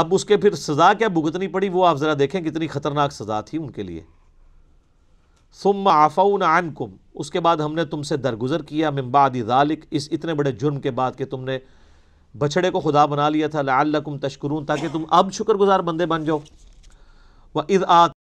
अब उसके फिर सज़ा क्या भुगतनी पड़ी वो आप ज़रा देखें कितनी ख़तरनाक सज़ा थी उनके लिए सुम आफ़ाउन कुम उसके बाद हमने तुमसे दरगुजर किया मिम्बाद ज़ालिक इस इतने बड़े जुर्म के बाद कि तुमने बछड़े को खुदा बना लिया था लाल तशकरून ताकि तुम अब शुक्रगुजार बंदे बन जाओ व इज़